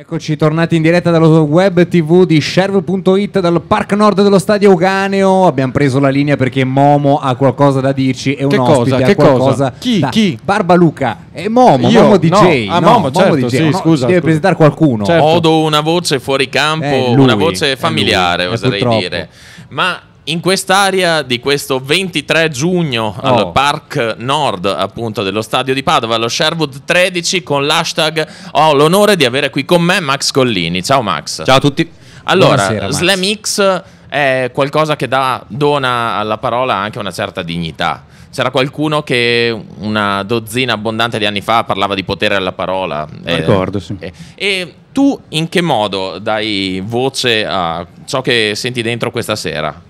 Eccoci tornati in diretta dallo web tv di Sherv.it dal Park Nord dello Stadio Uganeo. Abbiamo preso la linea perché Momo ha qualcosa da dirci e un che ospite cosa? che qualcosa. Cosa? Chi? Da chi? Barbaluca e Momo, Io? Momo DJ. No. Ah, no, Momo, certo, Momo DJ. Sì, no, scusa, deve scusa. presentare qualcuno. Certo. Odo una voce fuori campo, eh, lui, una voce eh, familiare, eh, oserei dire. Ma in quest'area di questo 23 giugno oh. al Park Nord appunto dello stadio di Padova, allo Sherwood 13 con l'hashtag ho l'onore di avere qui con me Max Collini. Ciao Max. Ciao a tutti. Allora, Slam X è qualcosa che dà, dona alla parola anche una certa dignità. C'era qualcuno che una dozzina abbondante di anni fa parlava di potere alla parola. Eh, sì. E, eh, e, tu in che modo dai voce a ciò che senti dentro questa sera?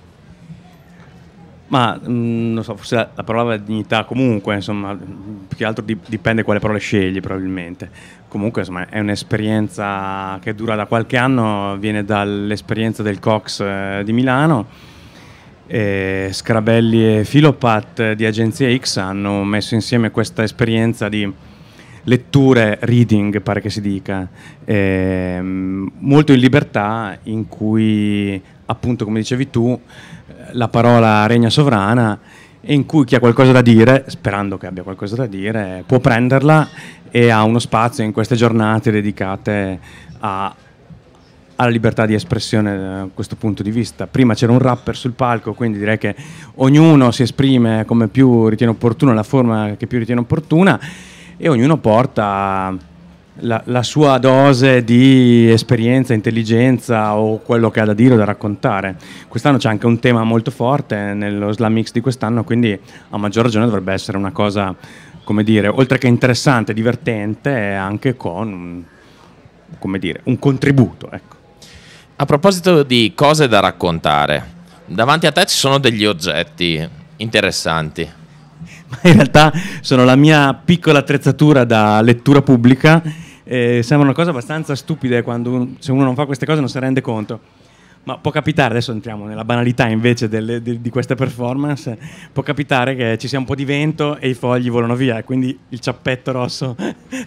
Ma mh, mm, non so, forse la, la parola dignità comunque, insomma, più che altro dipende quale parola scegli probabilmente. Comunque, insomma, è un'esperienza che dura da qualche anno, viene dall'esperienza del Cox eh, di Milano. E Scarabelli e Filopat eh, di Agenzia X hanno messo insieme questa esperienza di letture, reading pare che si dica, ehm, molto in libertà in cui appunto come dicevi tu, la parola regna sovrana e in cui chi ha qualcosa da dire, sperando che abbia qualcosa da dire, può prenderla e ha uno spazio in queste giornate dedicate a, alla libertà di espressione da questo punto di vista. Prima c'era un rapper sul palco, quindi direi che ognuno si esprime come più ritiene opportuno, la forma che più ritiene opportuna e ognuno porta la, la, sua dose di esperienza, intelligenza o quello che ha da dire o da raccontare. Quest'anno c'è anche un tema molto forte nello Slam Mix di quest'anno, quindi a maggior ragione dovrebbe essere una cosa, come dire, oltre che interessante, divertente, anche con, dire, un contributo. Ecco. A proposito di cose da raccontare, davanti a te ci sono degli oggetti interessanti ma in realtà sono la mia piccola attrezzatura da lettura pubblica eh, sembra una cosa abbastanza stupida quando uno, se uno non fa queste cose non si rende conto. Ma può capitare, adesso entriamo nella banalità invece delle, di, di questa performance, può capitare che ci sia un po' di vento e i fogli volano via, e quindi il ciappetto rosso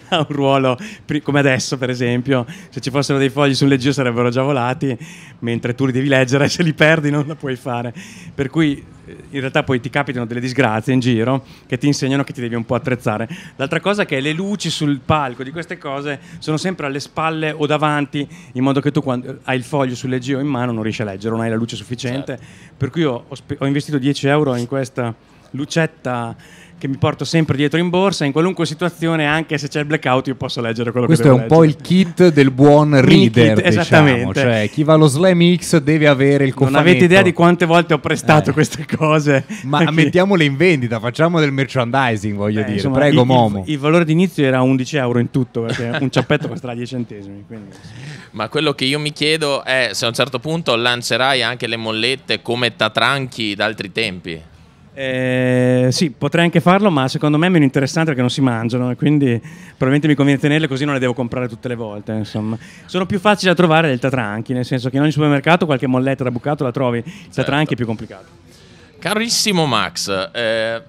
ha un ruolo, come adesso per esempio, se ci fossero dei fogli sul leggio sarebbero già volati, mentre tu li devi leggere e se li perdi non la puoi fare. Per cui in realtà poi ti capitano delle disgrazie in giro che ti insegnano che ti devi un po' attrezzare. L'altra cosa è che le luci sul palco di queste cose sono sempre alle spalle o davanti, in modo che tu quando hai il foglio sul leggio in mano non riesci a leggere, non hai la luce sufficiente. Certo. Per cui ho, ho investito 10 euro in questa lucetta che mi porto sempre dietro in borsa, in qualunque situazione, anche se c'è il blackout, io posso leggere quello Questo che devo Questo è un leggere. po' il kit del buon reader, kit, diciamo, esattamente. Diciamo. Cioè, chi va allo Slam X deve avere il cofanetto. Non avete idea di quante volte ho prestato eh. queste cose. Ma chi... mettiamole in vendita, facciamo del merchandising, voglio Beh, dire. Insomma, Prego, il, Momo. Il, il, valore d'inizio era 11 euro in tutto, perché un ciappetto costerà 10 centesimi. Quindi... Ma quello che io mi chiedo è se a un certo punto lancerai anche le mollette come Tatranchi d'altri tempi. Eh, sì, potrei anche farlo, ma secondo me è meno interessante perché non si mangiano e quindi probabilmente mi conviene tenerle così non le devo comprare tutte le volte. Insomma. Sono più facili da trovare del tatranchi, nel senso che in ogni supermercato qualche molletta da bucato la trovi, il certo. tatranchi è più complicato. Carissimo Max, eh,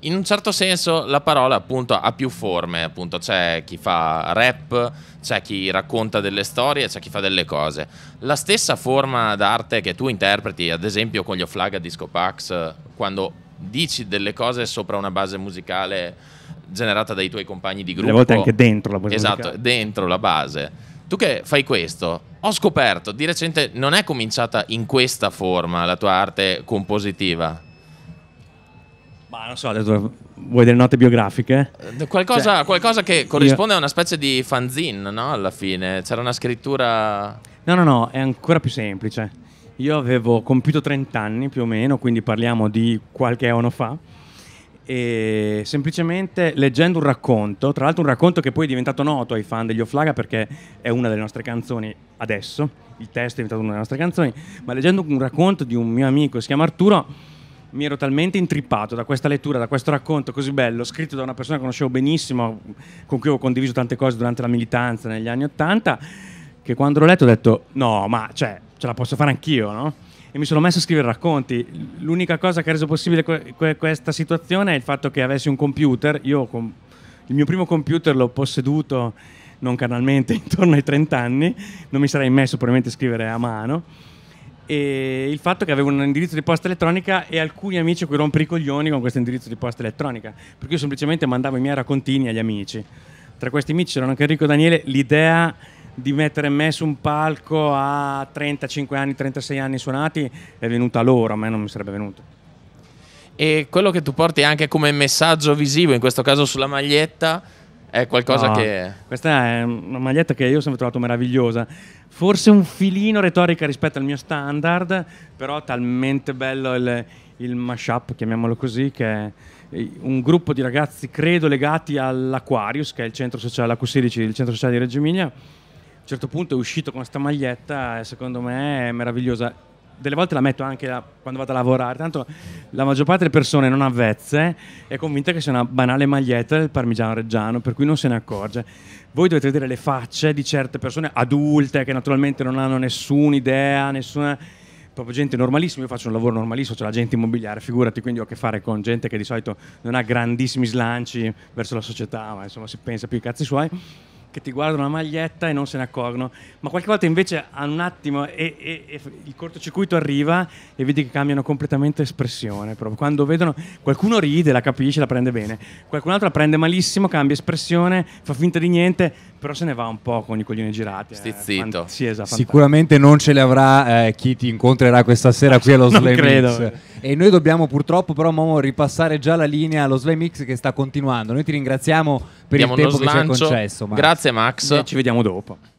in un certo senso la parola appunto ha più forme, appunto c'è chi fa rap, c'è chi racconta delle storie, c'è chi fa delle cose. La stessa forma d'arte che tu interpreti, ad esempio con gli Oflaga Disco Pax, eh, quando dici delle cose sopra una base musicale generata dai tuoi compagni di gruppo. Delle volte anche dentro la base Esatto, musicale. dentro la base. Tu che fai questo, ho scoperto di recente non è cominciata in questa forma la tua arte compositiva. Ma non so, vuoi delle note biografiche? Eh, qualcosa, cioè, qualcosa che corrisponde io... a una specie di fanzine, no? Alla fine c'era una scrittura. No, no, no, è ancora più semplice. Io avevo compiuto 30 anni più o meno, quindi parliamo di qualche anno fa. E semplicemente leggendo un racconto, tra l'altro un racconto che poi è diventato noto ai fan degli Offlaga perché è una delle nostre canzoni adesso, il testo è diventato una delle nostre canzoni, ma leggendo un racconto di un mio amico, si chiama Arturo, mi ero talmente intrippato da questa lettura, da questo racconto così bello, scritto da una persona che conoscevo benissimo, con cui ho condiviso tante cose durante la militanza negli anni Ottanta, che quando l'ho letto ho detto no, ma cioè, ce la posso fare anch'io, no? E mi sono messo a scrivere racconti. L'unica cosa che ha reso possibile que- que- questa situazione è il fatto che avessi un computer. Io com- il mio primo computer l'ho posseduto non canalmente intorno ai 30 anni, non mi sarei messo probabilmente a scrivere a mano. E il fatto che avevo un indirizzo di posta elettronica e alcuni amici cui rompere i coglioni con questo indirizzo di posta elettronica, perché io semplicemente mandavo i miei raccontini agli amici. Tra questi amici c'erano anche Enrico Daniele, l'idea di mettere me su un palco a 35 anni, 36 anni suonati è venuta loro, a me non mi sarebbe venuto. E quello che tu porti anche come messaggio visivo, in questo caso sulla maglietta, è qualcosa no, che... Questa è una maglietta che io ho sempre trovato meravigliosa, forse un filino retorica rispetto al mio standard, però talmente bello il, il mashup, chiamiamolo così, che un gruppo di ragazzi, credo, legati all'Aquarius, che è il centro sociale, l'AQ16, il centro sociale di Reggio Emilia, un certo punto è uscito con questa maglietta e secondo me è meravigliosa. Delle volte la metto anche la, quando vado a lavorare, tanto la maggior parte delle persone non avvezze è convinta che sia una banale maglietta del parmigiano reggiano, per cui non se ne accorge. Voi dovete vedere le facce di certe persone adulte che naturalmente non hanno nessuna idea, nessuna proprio gente normalissima, io faccio un lavoro normalissimo, cioè la gente immobiliare, figurati, quindi ho a che fare con gente che di solito non ha grandissimi slanci verso la società, ma insomma si pensa più ai cazzi suoi che ti guardano la maglietta e non se ne accorgono, ma qualche volta invece hanno un attimo e, e, e, il cortocircuito arriva e vedi che cambiano completamente espressione. Proprio. Quando vedono qualcuno ride, la capisce, la prende bene, qualcun altro la prende malissimo, cambia espressione, fa finta di niente, però se ne va un po' con i coglioni girati. Sti eh, zitto. sì, esatto, Sicuramente non ce le avrà eh, chi ti incontrerà questa sera qui allo Slam X. E noi dobbiamo purtroppo però Momo ripassare già la linea allo Slam X che sta continuando. Noi ti ringraziamo per Diamo il tempo che ci hai concesso. Max. Grazie Max. E ci vediamo dopo.